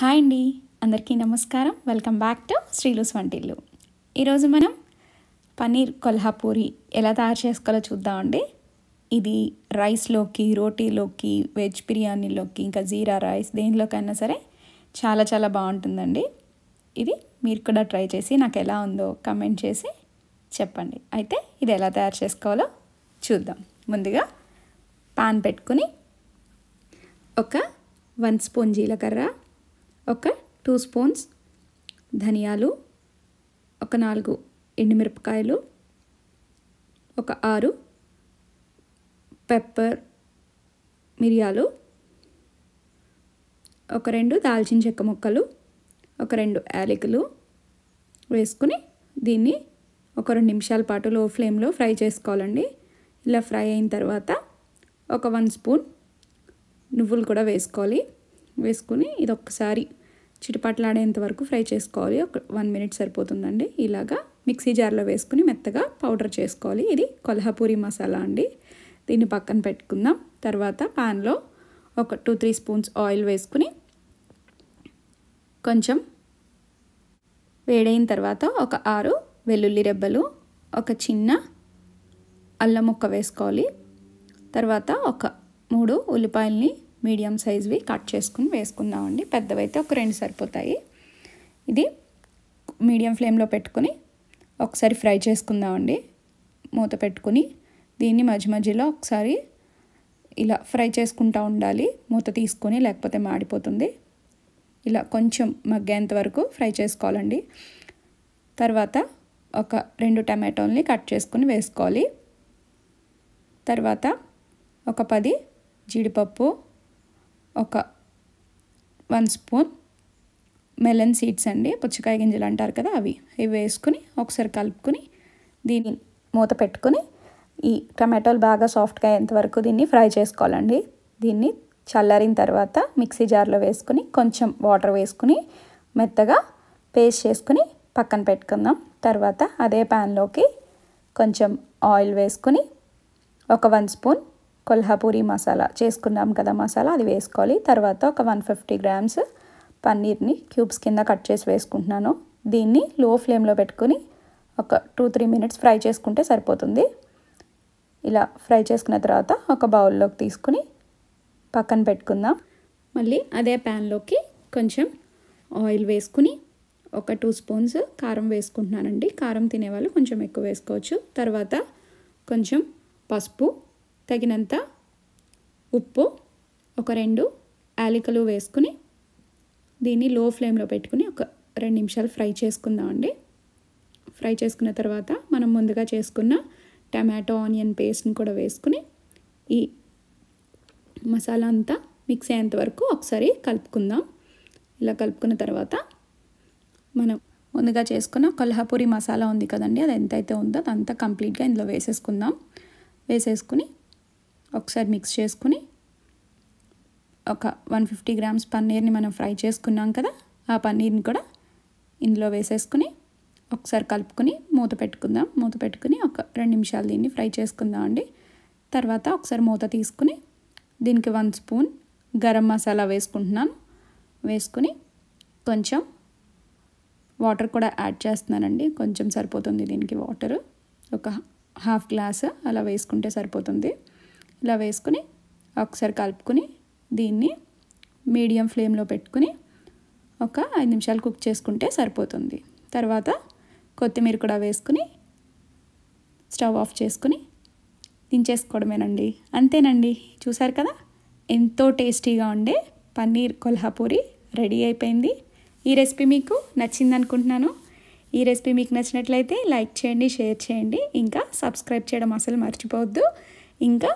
hi అండి అందరికీ నమస్కారం వెల్కమ్ బ్యాక్ టు శ్రీలుస్ వంటిల్లు ఈరోజు మనం పన్నీర్ కొల్హాపూరి ఎలా తయారు చేసుకోవాలో చూద్దామండి ఇది రైస్లోకి రోటీలోకి వెజ్ బిర్యానీలోకి ఇంకా జీరా రైస్ దేనిలోకైనా సరే చాలా చాలా బాగుంటుందండి ఇది మీరు కూడా ట్రై చేసి నాకు ఎలా ఉందో కమెంట్ చేసి చెప్పండి అయితే ఇది ఎలా తయారు చేసుకోవాలో చూద్దాం ముందుగా పాన్ పెట్టుకుని ఒక వన్ స్పూన్ జీలకర్ర ఒక టూ స్పూన్స్ ధనియాలు ఒక నాలుగు ఎండుమిరపకాయలు ఒక ఆరు పెప్పర్ మిరియాలు ఒక రెండు దాల్చిన చెక్క ముక్కలు ఒక రెండు యాలకులు వేసుకుని దీన్ని ఒక రెండు నిమిషాల పాటు లో ఫ్లేమ్లో ఫ్రై చేసుకోవాలండి ఇలా ఫ్రై అయిన తర్వాత ఒక వన్ స్పూన్ నువ్వులు కూడా వేసుకోవాలి వేసుకుని ఇది ఒక్కసారి చిటపాట్లాడేంత వరకు ఫ్రై చేసుకోవాలి ఒక వన్ మినిట్ సరిపోతుందండి ఇలాగా మిక్సీ జార్లో వేసుకుని మెత్తగా పౌడర్ చేసుకోవాలి ఇది కొల్హాపూరి మసాలా అండి దీన్ని పక్కన పెట్టుకుందాం తర్వాత ప్యాన్లో ఒక టూ త్రీ స్పూన్స్ ఆయిల్ వేసుకుని కొంచెం వేడైన తర్వాత ఒక ఆరు వెల్లుల్లి రెబ్బలు ఒక చిన్న అల్లం ముక్క వేసుకోవాలి తర్వాత ఒక మూడు ఉల్లిపాయల్ని మీడియం సైజ్వి కట్ చేసుకుని వేసుకుందామండి పెద్దవైతే ఒక రెండు సరిపోతాయి ఇది మీడియం ఫ్లేమ్లో పెట్టుకుని ఒకసారి ఫ్రై చేసుకుందామండి మూత పెట్టుకుని దీన్ని మధ్య మధ్యలో ఒకసారి ఇలా ఫ్రై చేసుకుంటూ ఉండాలి మూత తీసుకొని లేకపోతే మాడిపోతుంది ఇలా కొంచెం మగ్గేంత వరకు ఫ్రై చేసుకోవాలండి తర్వాత ఒక రెండు టమాటోల్ని కట్ చేసుకుని వేసుకోవాలి తర్వాత ఒక పది జీడిపప్పు ఒక వన్ స్పూన్ మెలన్ సీడ్స్ అండి పుచ్చకాయ గింజలు అంటారు కదా అవి ఇవి వేసుకుని ఒకసారి కలుపుకుని దీన్ని మూత పెట్టుకుని ఈ టమాటోలు బాగా సాఫ్ట్గా అయ్యేంతవరకు దీన్ని ఫ్రై చేసుకోవాలండి దీన్ని చల్లారిన తర్వాత మిక్సీ జార్లో వేసుకుని కొంచెం వాటర్ వేసుకుని మెత్తగా పేస్ట్ చేసుకుని పక్కన పెట్టుకుందాం తర్వాత అదే ప్యాన్లోకి కొంచెం ఆయిల్ వేసుకుని ఒక వన్ స్పూన్ కొల్హాపూరి మసాలా చేసుకున్నాం కదా మసాలా అది వేసుకోవాలి తర్వాత ఒక వన్ ఫిఫ్టీ గ్రామ్స్ పన్నీర్ని క్యూబ్స్ కింద కట్ చేసి వేసుకుంటున్నాను దీన్ని లో ఫ్లేమ్లో పెట్టుకుని ఒక టూ త్రీ మినిట్స్ ఫ్రై చేసుకుంటే సరిపోతుంది ఇలా ఫ్రై చేసుకున్న తర్వాత ఒక బౌల్లోకి తీసుకుని పక్కన పెట్టుకుందాం మళ్ళీ అదే ప్యాన్లోకి కొంచెం ఆయిల్ వేసుకుని ఒక టూ స్పూన్స్ కారం వేసుకుంటున్నానండి కారం తినేవాళ్ళు కొంచెం ఎక్కువ వేసుకోవచ్చు తర్వాత కొంచెం పసుపు తగినంత ఉప్పు ఒక రెండు యాలికలు వేసుకుని దీన్ని లో ఫ్లేమ్లో పెట్టుకుని ఒక రెండు నిమిషాలు ఫ్రై చేసుకుందామండి ఫ్రై చేసుకున్న తర్వాత మనం ముందుగా చేసుకున్న టమాటో ఆనియన్ పేస్ట్ని కూడా వేసుకుని ఈ మసాలా అంతా మిక్స్ అయ్యేంత వరకు ఒకసారి కలుపుకుందాం ఇలా కలుపుకున్న తర్వాత మనం ముందుగా చేసుకున్న కొల్హాపూరి మసాలా ఉంది కదండి అది ఎంతైతే ఉందో అదంతా కంప్లీట్గా ఇందులో వేసేసుకుందాం వేసేసుకుని ఒకసారి మిక్స్ చేసుకుని ఒక వన్ ఫిఫ్టీ గ్రామ్స్ పన్నీర్ని మనం ఫ్రై చేసుకున్నాం కదా ఆ పన్నీర్ని కూడా ఇందులో వేసేసుకుని ఒకసారి కలుపుకొని మూత పెట్టుకుందాం మూత పెట్టుకుని ఒక రెండు నిమిషాలు దీన్ని ఫ్రై చేసుకుందాం అండి తర్వాత ఒకసారి మూత తీసుకుని దీనికి వన్ స్పూన్ గరం మసాలా వేసుకుంటున్నాను వేసుకుని కొంచెం వాటర్ కూడా యాడ్ చేస్తున్నానండి కొంచెం సరిపోతుంది దీనికి వాటర్ ఒక హాఫ్ గ్లాస్ అలా వేసుకుంటే సరిపోతుంది ఇలా వేసుకుని ఒకసారి కలుపుకుని దీన్ని మీడియం ఫ్లేమ్లో పెట్టుకుని ఒక ఐదు నిమిషాలు కుక్ చేసుకుంటే సరిపోతుంది తర్వాత కొత్తిమీర కూడా వేసుకుని స్టవ్ ఆఫ్ చేసుకుని దించేసుకోవడమేనండి అంతేనండి చూసారు కదా ఎంతో టేస్టీగా ఉండే పన్నీర్ కొల్హాపూరి రెడీ అయిపోయింది ఈ రెసిపీ మీకు నచ్చింది అనుకుంటున్నాను ఈ రెసిపీ మీకు నచ్చినట్లయితే లైక్ చేయండి షేర్ చేయండి ఇంకా సబ్స్క్రైబ్ చేయడం అసలు మర్చిపోవద్దు ఇంకా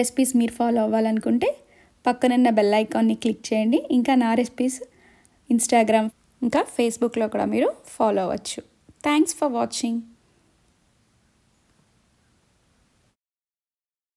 రెసిపీస్ మీరు ఫాలో అవ్వాలనుకుంటే పక్కనున్న బెల్ ఐకాన్ని క్లిక్ చేయండి ఇంకా నా రెసిపీస్ ఇన్స్టాగ్రామ్ ఇంకా ఫేస్బుక్లో కూడా మీరు ఫాలో అవ్వచ్చు థ్యాంక్స్ ఫర్ వాచింగ్